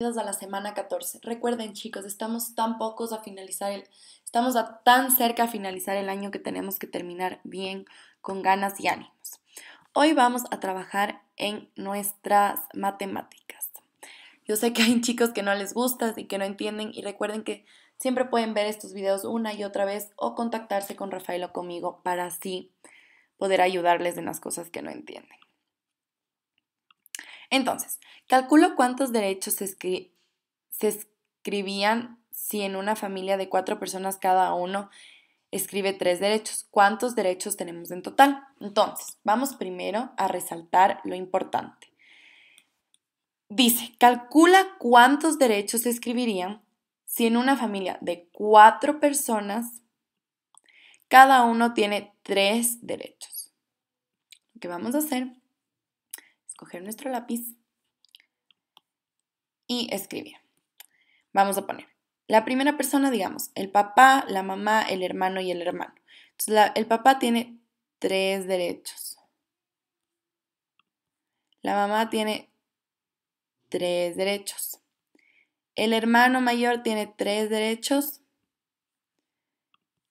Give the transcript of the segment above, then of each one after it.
a la semana 14. Recuerden chicos, estamos tan pocos a finalizar el, estamos tan cerca a finalizar el año que tenemos que terminar bien, con ganas y ánimos. Hoy vamos a trabajar en nuestras matemáticas. Yo sé que hay chicos que no les gusta y que no entienden y recuerden que siempre pueden ver estos videos una y otra vez o contactarse con Rafael o conmigo para así poder ayudarles en las cosas que no entienden. Entonces, calculo cuántos derechos se, escribían si en una familia de cuatro personas cada uno escribe tres derechos. ¿Cuántos derechos tenemos en total? Entonces, vamos primero a resaltar lo importante. Dice, calcula cuántos derechos se escribirían si en una familia de cuatro personas cada uno tiene tres derechos. ¿Qué vamos a hacer coger nuestro lápiz y escribir. Vamos a poner la primera persona, digamos, el papá, la mamá, el hermano y el hermano. Entonces, el papá tiene tres derechos. La mamá tiene tres derechos. El hermano mayor tiene tres derechos.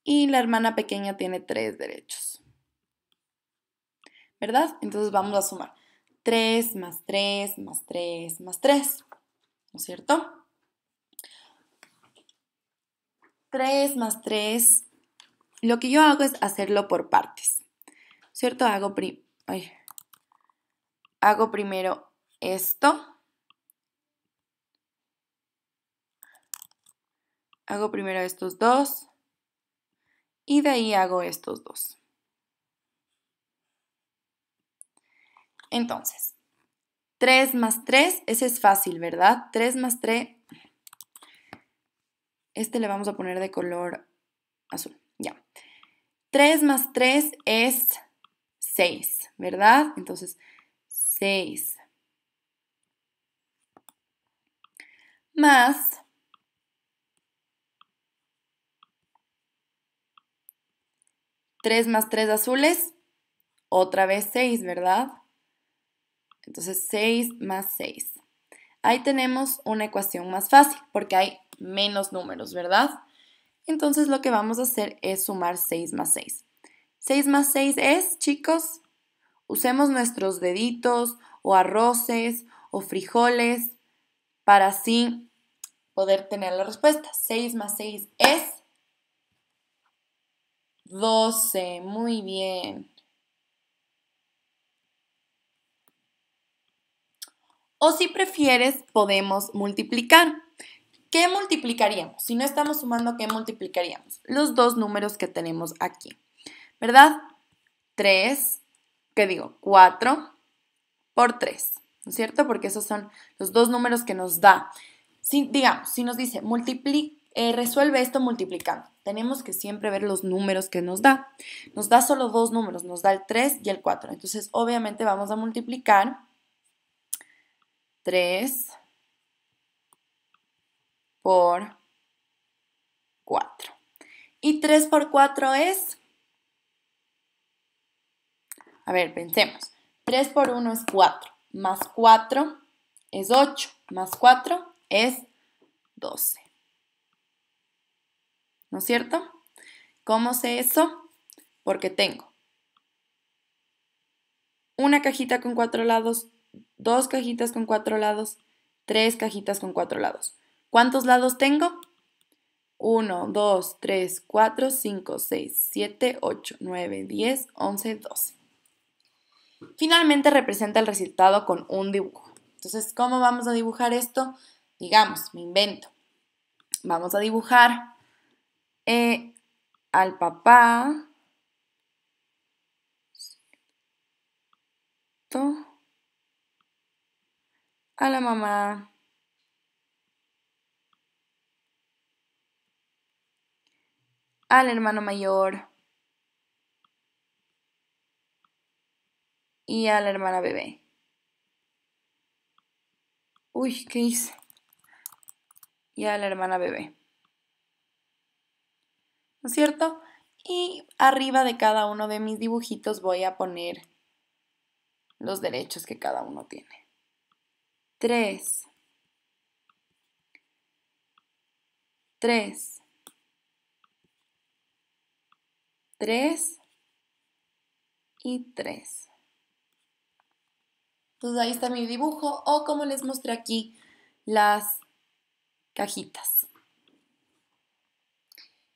Y la hermana pequeña tiene tres derechos. ¿Verdad? Entonces vamos a sumar. 3 más 3 más 3 más 3, ¿no es cierto? 3 más 3, lo que yo hago es hacerlo por partes, ¿cierto? Hago, pri hago primero esto, hago primero estos dos y de ahí hago estos dos. Entonces, 3 más 3, ese es fácil, ¿verdad? 3 más 3, este le vamos a poner de color azul, ya. 3 más 3 es 6, ¿verdad? Entonces, 6 más 3 más 3 azules, otra vez 6, ¿verdad? Entonces 6 más 6. Ahí tenemos una ecuación más fácil porque hay menos números, ¿verdad? Entonces lo que vamos a hacer es sumar 6 más 6. 6 más 6 es, chicos, usemos nuestros deditos o arroces o frijoles para así poder tener la respuesta. 6 más 6 es 12. Muy bien. O si prefieres, podemos multiplicar. ¿Qué multiplicaríamos? Si no estamos sumando, ¿qué multiplicaríamos? Los dos números que tenemos aquí, ¿verdad? 3, ¿qué digo? 4 por 3, ¿no es cierto? Porque esos son los dos números que nos da. Si, digamos, si nos dice, eh, resuelve esto multiplicando. Tenemos que siempre ver los números que nos da. Nos da solo dos números, nos da el 3 y el 4. Entonces, obviamente vamos a multiplicar 3 por 4. ¿Y 3 por 4 es? A ver, pensemos. 3 por 1 es 4, más 4 es 8, más 4 es 12. ¿No es cierto? ¿Cómo sé eso? Porque tengo una cajita con cuatro lados, dos cajitas con cuatro lados, tres cajitas con cuatro lados. ¿Cuántos lados tengo? 1, 2, 3, 4, 5, 6, 7, 8, 9, 10, 11, 12. Finalmente representa el resultado con un dibujo. Entonces, ¿cómo vamos a dibujar esto? Digamos, me invento. Vamos a dibujar eh, al papá a la mamá. al hermano mayor y a la hermana bebé. Uy, ¿qué hice? Y a la hermana bebé. ¿No es cierto? Y arriba de cada uno de mis dibujitos voy a poner los derechos que cada uno tiene tres, tres, tres y tres. Entonces ahí está mi dibujo o como les mostré aquí las cajitas.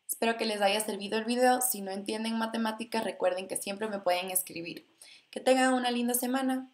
Espero que les haya servido el video. Si no entienden matemáticas, recuerden que siempre me pueden escribir. Que tengan una linda semana.